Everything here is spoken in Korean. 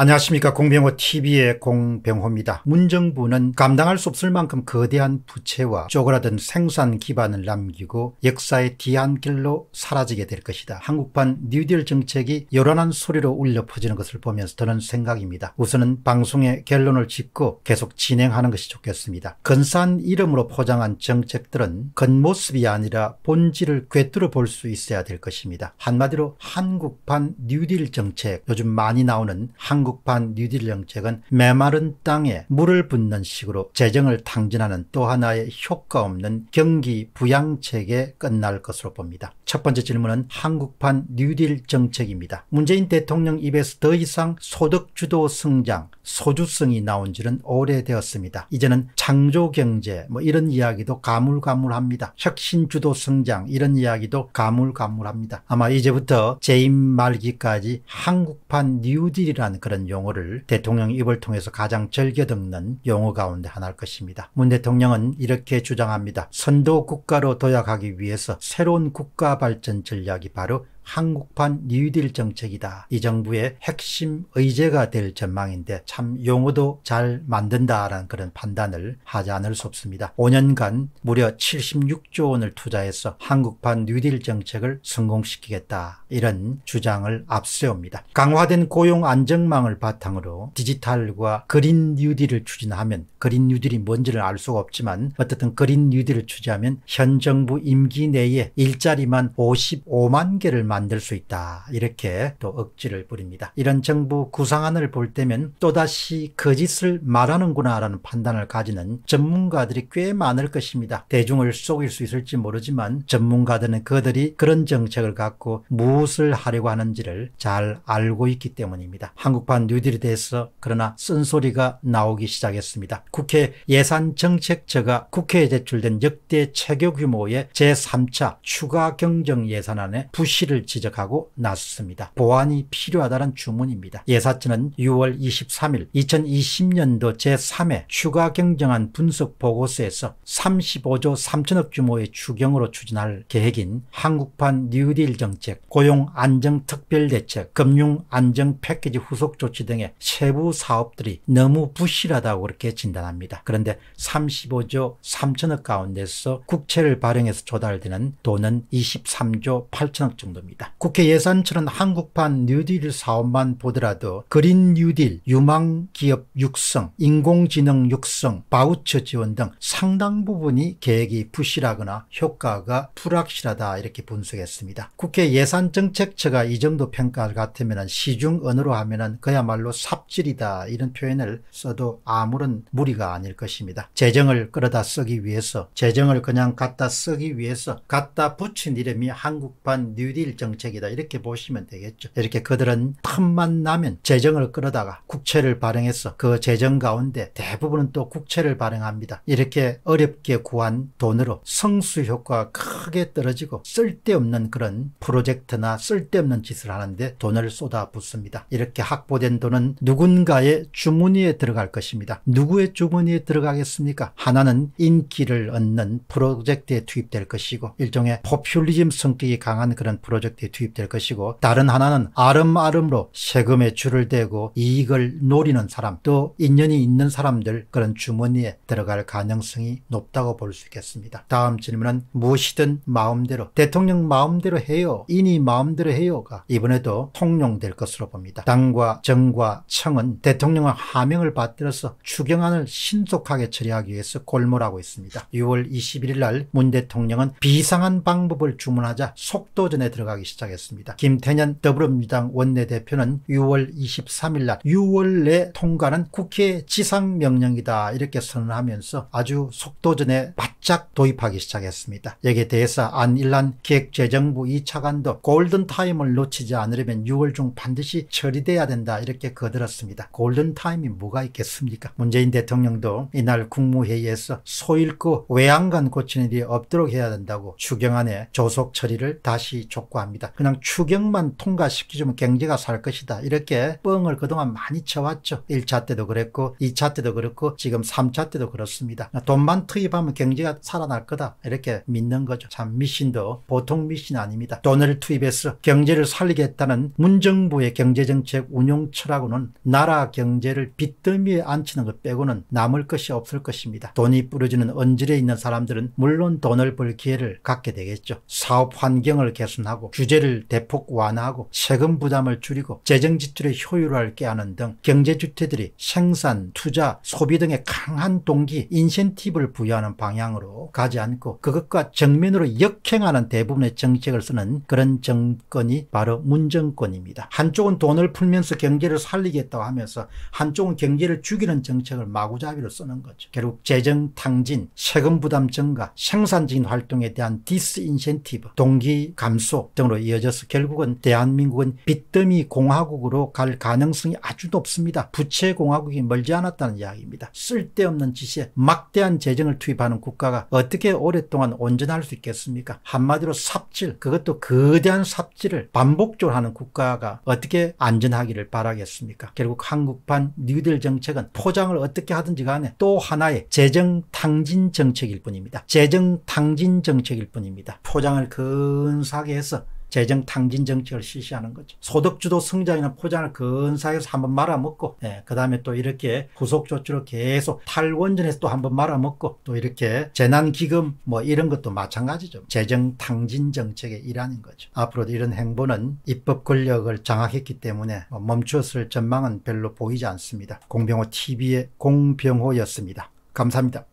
안녕하십니까 공병호TV의 공병호입니다. 문정부는 감당할 수 없을 만큼 거대한 부채와 쪼그라든 생산 기반을 남기고 역사의 뒤안길로 사라지게 될 것이다. 한국판 뉴딜 정책이 요란한 소리로 울려 퍼지는 것을 보면서 드는 생각입니다. 우선은 방송의 결론을 짓고 계속 진행하는 것이 좋겠습니다. 근사한 이름으로 포장한 정책들은 겉모습이 아니라 본질을 꿰뚫어 볼 수 있어야 될 것입니다. 한마디로 한국판 뉴딜 정책 요즘 많이 나오는 한국 한국판 뉴딜 정책은 메마른 땅에 물을 붓는 식으로 재정을 탕진하는 또 하나의 효과 없는 경기 부양책에 끝날 것으로 봅니다. 첫 번째 질문은 한국판 뉴딜 정책입니다. 문재인 대통령 입에서 더 이상 소득주도 성장, 소주성이 나온 지는 오래되었습니다. 이제는 창조경제 뭐 이런 이야기도 가물가물합니다. 혁신주도 성장 이런 이야기도 가물가물합니다. 아마 이제부터 재임 말기까지 한국판 뉴딜이라는 그런 용어를 대통령 입을 통해서 가장 즐겨듣는 용어 가운데 하나일 것입니다. 문 대통령은 이렇게 주장합니다. 선도 국가로 도약하기 위해서 새로운 국가 자발전 전략이 바로 한국판 뉴딜 정책이다. 이 정부의 핵심 의제가 될 전망인데 참 용어도 잘 만든다라는 그런 판단을 하지 않을 수 없습니다. 5년간 무려 76조 원을 투자해서 한국판 뉴딜 정책을 성공시키겠다. 이런 주장을 앞세웁니다. 강화된 고용 안정망을 바탕으로 디지털과 그린 뉴딜을 추진하면 그린 뉴딜이 뭔지를 알 수가 없지만 어쨌든 그린 뉴딜을 추진하면 현 정부 임기 내에 일자리만 55만 개를 만 만들 수 있다. 이렇게 또 억지를 부립니다. 이런 정부 구상안을 볼 때면 또다시 거짓을 그 말하는구나라는 판단을 가지는 전문가들이 꽤 많을 것입니다. 대중을 속일 수 있을지 모르지만 전문가들은 그들이 그런 정책을 갖고 무엇을 하려고 하는지를 잘 알고 있기 때문입니다. 한국판 뉴딜에 대해서 그러나 쓴소리가 나오기 시작했습니다. 국회 예산정책처가 국회에 제출된 역대 체계 규모의 제3차 추가 경정 예산안에 부실을 지적하고 나섰습니다. 보완이 필요하다는 주문입니다. 예사처는 6월 23일 2020년도 제3회 추가 경정안 분석 보고서에서 35조 3천억 규모의 추경으로 추진할 계획인 한국판 뉴딜 정책, 고용 안정 특별 대책, 금융 안정 패키지 후속 조치 등의 세부 사업들이 너무 부실하다고 그렇게 진단합니다. 그런데 35조 3천억 가운데서 국채를 발행해서 조달되는 돈은 23조 8천억 정도입니다. 겁니다. 국회 예산처럼 한국판 뉴딜 사업만 보더라도 그린 뉴딜, 유망 기업 육성, 인공지능 육성, 바우처 지원 등 상당 부분이 계획이 부실하거나 효과가 불확실하다 이렇게 분석했습니다. 국회 예산정책처가 이 정도 평가를 같으면 시중 언어로 하면 그야말로 삽질이다 이런 표현을 써도 아무런 무리가 아닐 것입니다. 재정을 끌어다 쓰기 위해서 재정을 그냥 갖다 쓰기 위해서 갖다 붙인 이름이 한국판 뉴딜 정책이다 이렇게 보시면 되겠죠. 이렇게 그들은 틈만 나면 재정을 끌어다가 국채를 발행해서 그 재정 가운데 대부분은 또 국채를 발행합니다. 이렇게 어렵게 구한 돈으로 성수 효과가 크게 떨어지고 쓸데없는 그런 프로젝트나 쓸데없는 짓을 하는데 돈을 쏟아붓습니다. 이렇게 확보된 돈은 누군가의 주머니에 들어갈 것입니다. 누구의 주머니에 들어가겠습니까? 하나는 인기를 얻는 프로젝트에 투입될 것이고 일종의 포퓰리즘 성격이 강한 그런 프로젝트 어렵게 투입될 것이고 다른 하나는 아름아름으로 세금에 줄을 대고 이익을 노리는 사람 또 인연이 있는 사람들 그런 주머니에 들어갈 가능성이 높다고 볼 수 있겠습니다. 다음 질문은 무엇이든 마음대로 대통령 마음대로 해요. 인이 마음대로 해요가 이번에도 통용될 것으로 봅니다. 당과 정과 청은 대통령의 하명을 받들어서 추경안을 신속하게 처리하기 위해서 골몰하고 있습니다. 6월 21일 날 문 대통령은 비상한 방법을 주문하자 속도전에 들어가게 올라가기 시작했습니다. 김태년 더불어민주당 원내대표는 6월 23일 날 6월 내 통과는 국회 지상명령이다 이렇게 선언하면서 아주 속도전에 맞 바짝 도입하기 시작했습니다. 여기에 대해서 안일란 기획재정부 2차관도 골든타임을 놓치지 않으려면 6월 중 반드시 처리돼야 된다 이렇게 거들었습니다. 골든타임이 뭐가 있겠습니까? 문재인 대통령도 이날 국무회의에서 소일거 외양간 고치는 일이 없도록 해야 된다고 추경안에 조속 처리를 다시 촉구합니다. 그냥 추경만 통과시키면 경제가 살 것이다 이렇게 뻥을 그동안 많이 쳐왔죠. 1차 때도 그랬고 2차 때도 그렇고 지금 3차 때도 그렇습니다. 돈만 투입하면 경제가 살아날 거다 이렇게 믿는 거죠. 참 미신도 보통 미신 아닙니다. 돈을 투입해서 경제를 살리겠다는 문정부의 경제정책 운용 철학으로는 나라 경제를 빚더미에 앉히는 것 빼고는 남을 것이 없을 것입니다. 돈이 부러지는 언질에 있는 사람들은 물론 돈을 벌 기회를 갖게 되겠죠. 사업 환경을 개선하고 규제를 대폭 완화하고 세금 부담을 줄이고 재정 지출의 효율화를 깨하는 등 경제 주체들이 생산, 투자, 소비 등의 강한 동기, 인센티브를 부여하는 방향으로 방향으로 가지 않고 그것과 정면으로 역행하는 대부분의 정책을 쓰는 그런 정권이 바로 문정권입니다. 한쪽은 돈을 풀면서 경제를 살리겠다고 하면서 한쪽은 경제를 죽이는 정책을 마구잡이로 쓰는 거죠. 결국 재정 탕진, 세금 부담 증가, 생산적인 활동에 대한 디스인센티브, 동기 감소 등으로 이어져서 결국은 대한민국은 빚더미 공화국으로 갈 가능성이 아주 높습니다. 부채 공화국이 멀지 않았다는 이야기입니다. 쓸데없는 짓시에 막대한 재정을 투입하는 국가 국가가 어떻게 오랫동안 온전할 수 있겠습니까? 한마디로 삽질, 그것도 거대한 삽질을 반복적으로 하는 국가가 어떻게 안전하기를 바라겠습니까? 결국 한국판 뉴딜 정책은 포장을 어떻게 하든지 간에 또 하나의 재정 탕진 정책일 뿐입니다. 재정 탕진 정책일 뿐입니다. 포장을 근사하게 해서 재정 탕진 정책을 실시하는 거죠. 소득주도 성장이나 포장을 근사해서 한번 말아먹고 예, 그다음에 또 이렇게 후속 조치로 계속 탈원전에서 또 한번 말아먹고 또 이렇게 재난기금 뭐 이런 것도 마찬가지죠. 재정 탕진 정책의 일환인 거죠. 앞으로도 이런 행보는 입법 권력을 장악했기 때문에 뭐 멈추었을 전망은 별로 보이지 않습니다. 공병호 TV의 공병호였습니다. 감사합니다.